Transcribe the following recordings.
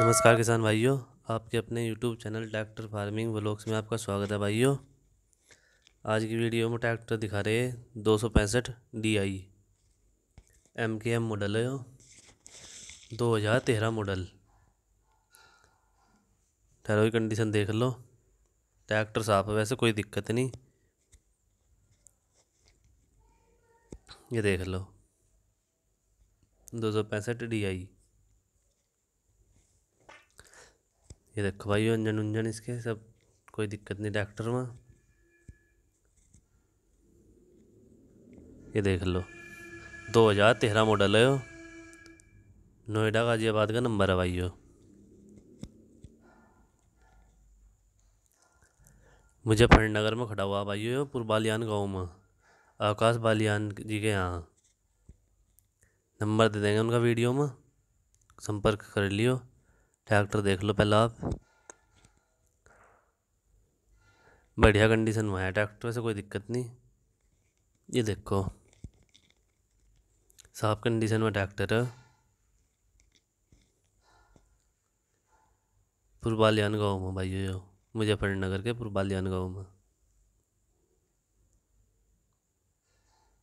नमस्कार किसान भाइयों आपके अपने YouTube channel tractor farming vlogs में आपका स्वागत है भाइयों आज की वीडियो में ट्रैक्टर दिखा रहे दो सौ पैंसठ D I M K M model है दो हज़ार तेरह मॉडल ठहरो की कंडीशन देख लो ट्रैक्टर साफ है वैसे कोई दिक्कत नहीं ये देख लो दो सौ पैंसठ डी आई ये देखो भाई अंजन उंजन इसके सब कोई दिक्कत नहीं डॉक्टर में ये देख लो दो हज़ार तेरह मॉडल है नोएडा गाजियाबाद का नंबर है भाई हो मुझे नगर में खड़ा हुआ भाई हो पुरबालियान गाँव में आकाश बालियान जी के यहाँ नंबर दे देंगे उनका वीडियो में संपर्क कर लियो ट्रैक्टर देख लो पहले आप बढ़िया कंडीशन में है ट्रैक्टर से कोई दिक्कत नहीं ये देखो साफ कंडीशन में ट्रैक्टर है पुरबालियान गाँव में भाई जो मुजफ्फरनगर के पुरबालियान गाँव में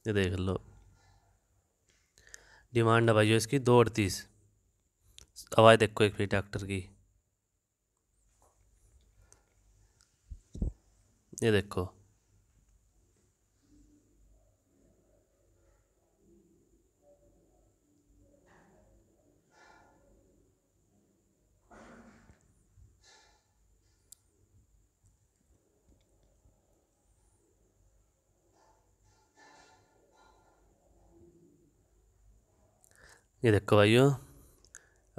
ये देख लो डिमांड है भाई इसकी दो अड़तीस आवाज़ देखो एक फिर डॉक्टर की ये देखो ये देखो भाइयों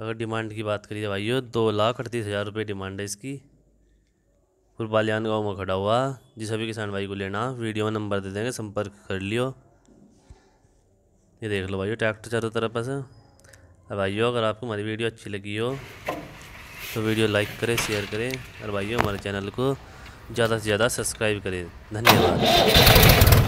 अगर डिमांड की बात करिए भाइयों दो लाख अड़तीस हज़ार रुपये डिमांड है इसकी फिर बालियान गाँव में खड़ा हुआ जिस सभी किसान भाई को लेना वीडियो में नंबर दे देंगे संपर्क कर लियो ये देख लो भाइयों ट्रैक्टर चारों तरफ बस अब भाइयों अगर आपको हमारी वीडियो अच्छी लगी हो तो वीडियो लाइक करें शेयर करें और भाइयों हमारे चैनल को ज़्यादा से ज़्यादा सब्सक्राइब करें धन्यवाद